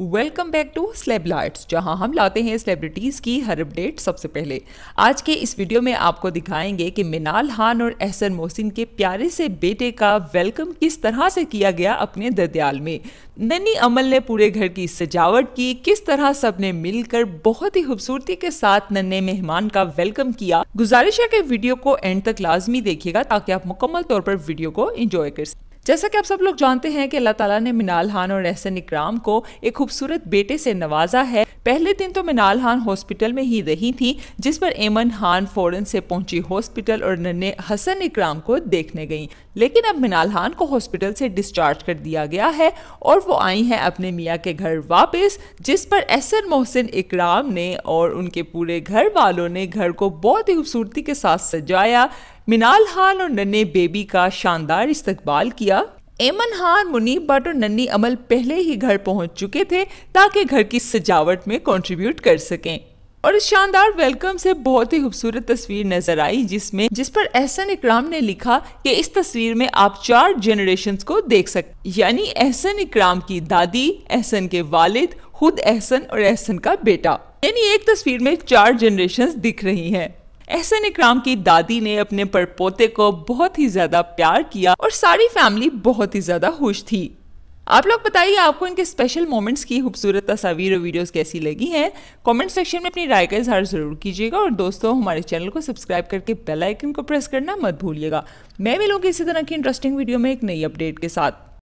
welcome back to celeb lights जहां हम लाते हैं सेलिब्रिटीज़ की हर अपडेट सबसे पहले आज के इस वीडियो में आपको दिखाएंगे कि मिनाल खान और एहसन मोहसिन के प्यारे से बेटे का वेलकम किस तरह से किया गया अपने ददयाल में नन्नी अमल ने पूरे घर की सजावट की किस तरह सबने मिलकर बहुत ही खूबसूरती के साथ नन्हे मेहमान का वेलकम किया गुजारिश है कि वीडियो को एंड तक लाजमी देखिएगा ताकि आप मुकम्मल तौर पर वीडियो को इंजॉय कर सकें जैसा कि आप सब लोग जानते हैं कि अल्लाह ताला ने मिनाल खान और एहसन इकराम को एक खूबसूरत बेटे से नवाजा है पहले दिन तो मिनाल हान हॉस्पिटल में ही रही थी जिस पर एमन खान फ़ौरन से पहुंची हॉस्पिटल और नन्हे हसन इकराम को देखने गई लेकिन अब मिनाल खान को हॉस्पिटल से डिस्चार्ज कर दिया गया है और वो आई हैं अपने मियाँ के घर वापस जिस पर एहसन मोहसिन इकराम ने और उनके पूरे घर वालों ने घर को बहुत ही खूबसूरती के साथ सजाया मिनाल खान और नन्हे बेबी का शानदार इस्तकबाल किया एमन खान मुनीब बट और नन्नी अमल पहले ही घर पहुंच चुके थे ताकि घर की सजावट में कंट्रीब्यूट कर सकें और इस शानदार वेलकम से बहुत ही खूबसूरत तस्वीर नजर आई जिसमें जिस पर एहसन इकराम ने लिखा कि इस तस्वीर में आप चार जनरेशन को देख सकते यानी एहसन इकराम की दादी एहसन के वालिद खुद एहसन और एहसन का बेटा यानी एक तस्वीर में चार जनरेशन दिख रही हैं एहसन इकराम की दादी ने अपने परपोते को बहुत ही ज़्यादा प्यार किया और सारी फैमिली बहुत ही ज़्यादा खुश थी आप लोग बताइए आपको इनके स्पेशल मोमेंट्स की खूबसूरत तस्वीर और वीडियोस कैसी लगी हैं कमेंट सेक्शन में अपनी राय का इजहार ज़रूर कीजिएगा और दोस्तों हमारे चैनल को सब्सक्राइब करके बेल आइकन को प्रेस करना मत भूलिएगा मैं मिलूंगी इसी तरह की इंटरेस्टिंग वीडियो में एक नई अपडेट के साथ